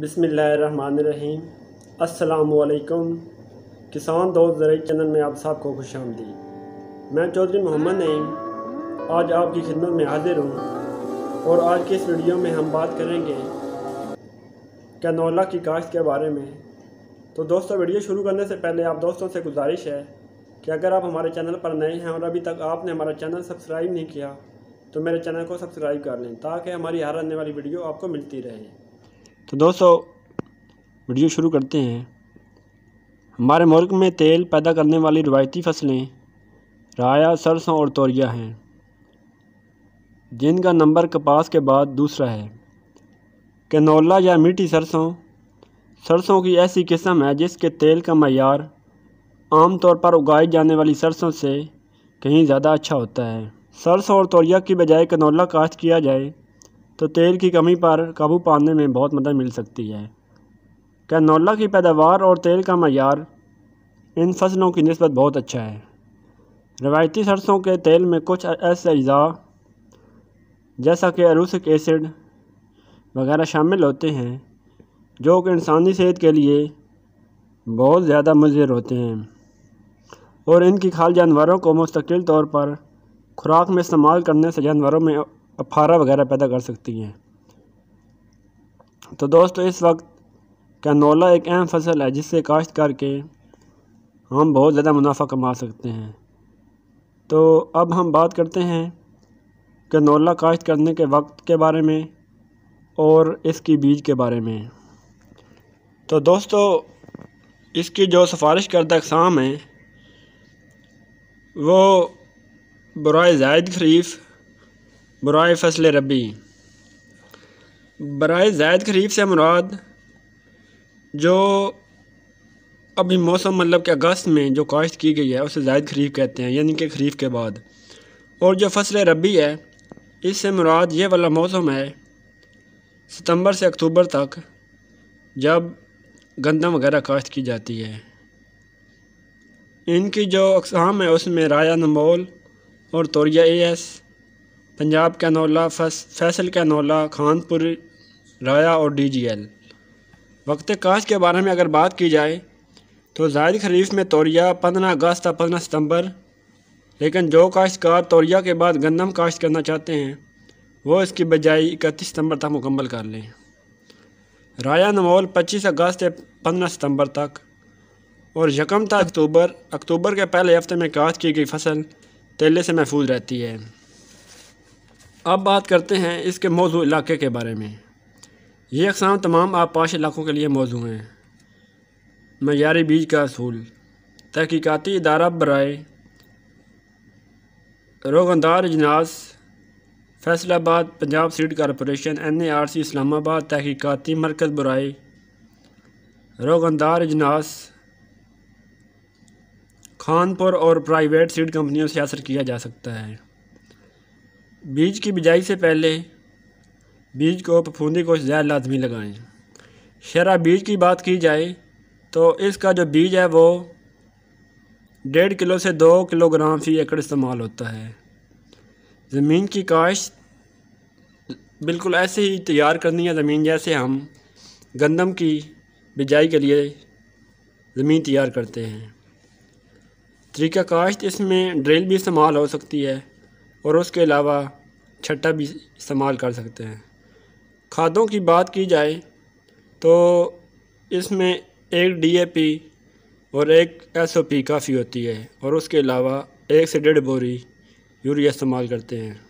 बिसमीम् असलकम किसान दोस्त ज़रिए चैनल में आप सबको खुश आमदी मैं चौधरी मोहम्मद नईम आज आपकी खिदमत में हाजिर हूँ और आज के इस वीडियो में हम बात करेंगे कैनोला की काश्त के बारे में तो दोस्तों वीडियो शुरू करने से पहले आप दोस्तों से गुजारिश है कि अगर आप हमारे चैनल पर नए हैं और अभी तक आपने हमारा चैनल सब्सक्राइब नहीं किया तो मेरे चैनल को सब्सक्राइब कर लें ताकि हमारी हर आने वाली वीडियो आपको मिलती रहे तो दोस्तों वीडियो शुरू करते हैं हमारे मुल्क में तेल पैदा करने वाली रवायती फसलें राया सरसों और तोरिया हैं जिनका नंबर कपास के बाद दूसरा है कैनोला या मीठी सरसों सरसों की ऐसी किस्म है जिसके तेल का मैार आम तौर पर उगाई जाने वाली सरसों से कहीं ज़्यादा अच्छा होता है सरसों और तोरिया की बजाय कनोला काश्त किया जाए तो तेल की कमी पर काबू पाने में बहुत मदद मिल सकती है कैनोला की पैदावार और तेल का मैार इन फसलों की नस्बत बहुत अच्छा है रवायती सरसों के तेल में कुछ ऐसे अज्जा जैसा कि अरूसिक एसिड वगैरह शामिल होते हैं जो कि इंसानी सेहत के लिए बहुत ज़्यादा मज़र होते हैं और इनकी खाल जानवरों को मुस्तकिल तौर पर खुराक में इस्तेमाल करने से जानवरों में अफारा वगैरह पैदा कर सकती हैं तो दोस्तों इस वक्त कैनोला एक अहम फसल है जिससे काश्त करके हम बहुत ज़्यादा मुनाफा कमा सकते हैं तो अब हम बात करते हैं कैनोला काश्त करने के वक्त के बारे में और इसकी बीज के बारे में तो दोस्तों इसकी जो सिफारिश करदा अकसाम हैं वो बुरा जायद खरीफ़ बरए फसल रबी बरए ज़ायद खरीफ से मुराद जो अभी मौसम मतलब कि अगस्त में जो काश्त की गई है उसे ज़ायद खरीफ कहते हैं यानी कि खरीफ के बाद और जो फसल रबी है इससे मुराद ये वाला मौसम है सितंबर से अक्टूबर तक जब गंदम वगैरह काश्त की जाती है इनकी जो अकसाम है उसमें राया नमोल और तोरिया एस पंजाब कैनोला फस, फैसल कैनोला खानपुर राया और डी जी एल वक्त काश के बारे में अगर बात की जाए तो जायद खरीफ में तोरिया पंद्रह अगस्त या पंद्रह सितंबर लेकिन जो काश्तकार तोरिया के बाद गंदम काश्त करना चाहते हैं वो इसकी बजाय इकतीस सितंबर तक मुकम्मल कर लें राया नमोल पच्चीस अगस्त से पंद्रह सितंबर तक और यकम था अक्टूबर अक्टूबर के पहले हफ्ते में काश्त की गई फसल तेले से महफूज रहती है अब बात करते हैं इसके मौजू इलाके के बारे में ये अकसाम तमाम पाँच इलाकों के लिए मौजू हैं मैारी बीज का असूल तहकीकती इदारा बरए रोगंदार अजनास Faisalabad Punjab seed corporation N A R C Islamabad तहकीकती मरकज़ बरए रोगनदार अजनास खानपुर और प्राइवेट सीट कंपनियों से हासिल किया जा सकता है बीज की बिजाई से पहले बीज को फफूंदी को ज़्यादा लाजमी लगाएं शरा बीज की बात की जाए तो इसका जो बीज है वो डेढ़ किलो से दो किलोग्राम फी एकड़ इस्तेमाल होता है ज़मीन की काश्त बिल्कुल ऐसे ही तैयार करनी है ज़मीन जैसे हम गंदम की बिजाई के लिए ज़मीन तैयार करते हैं तरीका काश्त इसमें ड्रिल भी इस्तेमाल हो सकती है और उसके अलावा छट्टा भी इस्तेमाल कर सकते हैं खादों की बात की जाए तो इसमें एक डीएपी और एक एसओपी काफ़ी होती है और उसके अलावा एक से डेढ़ बोरी यूरिया इस्तेमाल करते हैं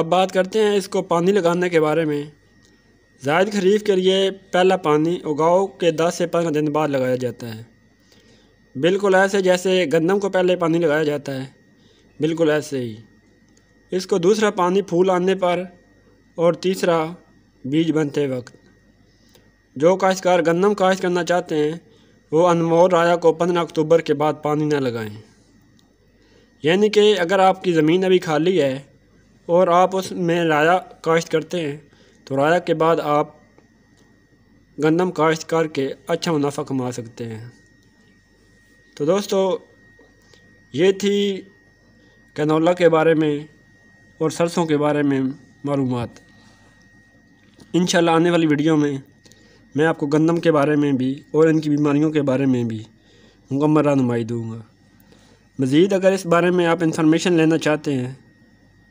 अब बात करते हैं इसको पानी लगाने के बारे में जायद खरीफ के लिए पहला पानी उगाओ के 10 से 15 दिन बाद लगाया जाता है बिल्कुल ऐसे जैसे गंदम को पहले पानी लगाया जाता है बिल्कुल ऐसे ही इसको दूसरा पानी फूल आने पर और तीसरा बीज बनते वक्त जो काश्तकार गन्नम काश्त करना चाहते हैं वो अनमोल राजा को पंद्रह अक्टूबर के बाद पानी ना लगाएं यानी कि अगर आपकी ज़मीन अभी खाली है और आप उसमें राया काश्त करते हैं तो राया के बाद आप गंदम काश्त करके अच्छा मुनाफा कमा सकते हैं तो दोस्तों ये थी कैनोला के बारे में और सरसों के बारे में मालूम इन आने वाली वीडियो में मैं आपको गंदम के बारे में भी और इनकी बीमारियों के बारे में भी मुकम्मल रहनुमाई दूँगा मज़ीद अगर इस बारे में आप इंफॉर्मेशन लेना चाहते हैं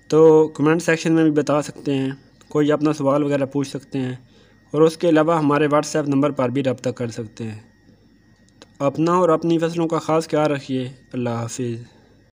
तो कमेंट सेक्शन में भी बता सकते हैं कोई अपना सवाल वगैरह पूछ सकते हैं और उसके अलावा हमारे व्हाट्सएप नंबर पर भी रबता कर सकते हैं तो अपना और अपनी फसलों का ख़ास ख्याल रखिए अल्लाह हाफिज़